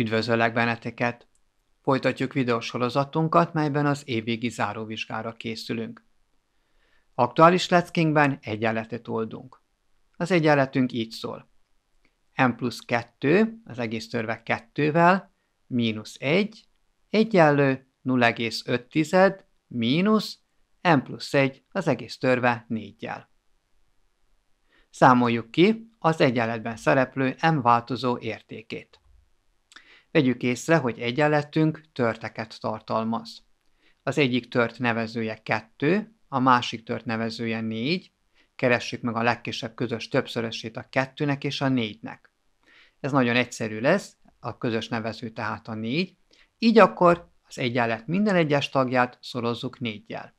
Üdvözöllek benneteket! Folytatjuk videósorozatunkat, melyben az évvégi záróvizsgára készülünk. Aktuális leckénkben egyenletet oldunk. Az egyenletünk így szól. m plusz 2, az egész törve 2-vel, mínusz 1, egyenlő 0,5 mínusz m plusz 1, az egész törve 4-jel. Számoljuk ki az egyenletben szereplő m változó értékét. Vegyük észre, hogy egyenletünk törteket tartalmaz. Az egyik tört nevezője 2, a másik tört nevezője 4, keressük meg a legkisebb közös többszörösét a 2-nek és a 4-nek. Ez nagyon egyszerű lesz, a közös nevező tehát a 4, így akkor az egyenlet minden egyes tagját szorozzuk 4-jel.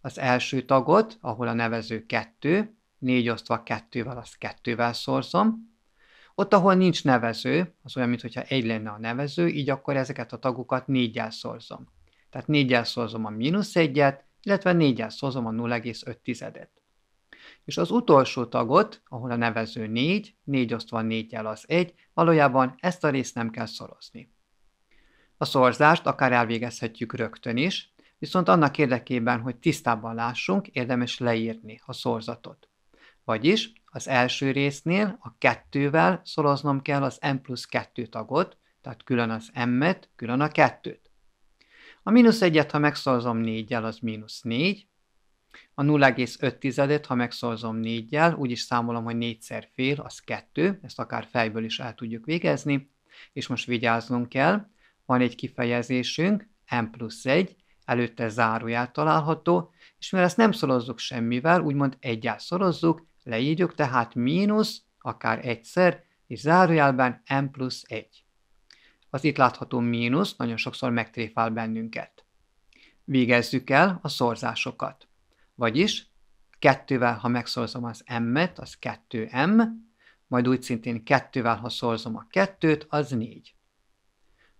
Az első tagot, ahol a nevező 2, 4 osztva 2-vel, az 2-vel szorzom, ott, ahol nincs nevező, az olyan, mintha egy lenne a nevező, így akkor ezeket a tagokat négyel szorzom. Tehát négyel szorzom a mínusz egyet, illetve négyel szorzom a 0,5-et. És az utolsó tagot, ahol a nevező 4, 4 osztva 4 jel az 1, valójában ezt a részt nem kell szorozni. A szorzást akár elvégezhetjük rögtön is, viszont annak érdekében, hogy tisztában lássunk, érdemes leírni a szorzatot. Vagyis az első résznél a kettővel szoroznom kell az n plusz 2 tagot, tehát külön az m-et, külön a kettőt. A mínusz 1-et, ha megszorzom 4 az mínusz 4. A 0,5-et, ha megszorzom 4 úgy is számolom, hogy 4-szer fél, az 2, ezt akár fejből is el tudjuk végezni, és most vigyáznunk kell, van egy kifejezésünk, m plusz 1, előtte záróját található, és mivel ezt nem szorozzuk semmivel, úgymond egyel szorozzuk, Leírjuk tehát mínusz, akár egyszer, és zárójelben m plusz 1. Az itt látható mínusz nagyon sokszor megtréfál bennünket. Végezzük el a szorzásokat. Vagyis kettővel, ha megszorzom az m-et, az 2m, majd úgy szintén kettővel, ha szorzom a kettőt, az 4.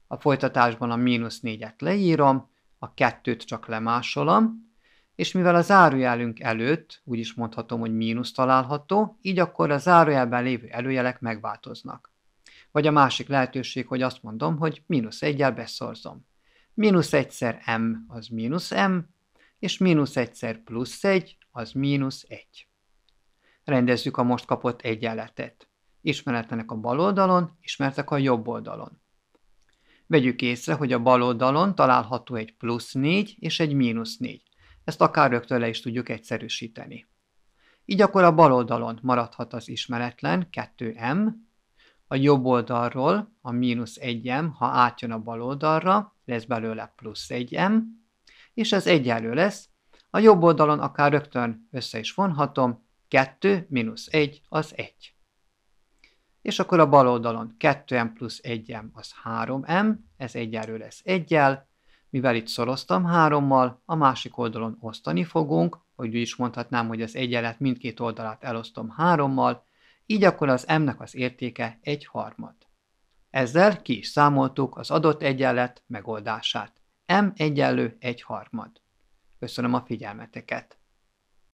A folytatásban a mínusz 4-et leírom, a kettőt csak lemásolom, és mivel a zárójelünk előtt, úgy is mondhatom, hogy mínusz található, így akkor a zárójelben lévő előjelek megváltoznak. Vagy a másik lehetőség, hogy azt mondom, hogy mínusz egyel beszorzom. Mínusz egyszer m az mínusz m, és mínusz egyszer plusz egy az mínusz egy. Rendezzük a most kapott egyenletet. Ismeretlenek a bal oldalon, ismertek a jobb oldalon. Vegyük észre, hogy a bal oldalon található egy plusz 4 és egy mínusz 4. Ezt akár rögtön le is tudjuk egyszerűsíteni. Így akkor a bal oldalon maradhat az ismeretlen 2m, a jobb oldalról a mínusz 1m, ha átjön a bal oldalra, lesz belőle plusz 1m, és ez egyenlő lesz, a jobb oldalon akár rögtön össze is vonhatom, 2 mínusz 1 az 1. És akkor a bal oldalon 2m plusz 1m az 3m, ez egyenlő lesz 1-el, mivel itt szoroztam hárommal, a másik oldalon osztani fogunk, hogy úgy is mondhatnám, hogy az egyenlet mindkét oldalát elosztom hárommal, így akkor az m-nek az értéke egy harmad. Ezzel ki is számoltuk az adott egyenlet megoldását. m egyenlő egy harmad. Köszönöm a figyelmeteket!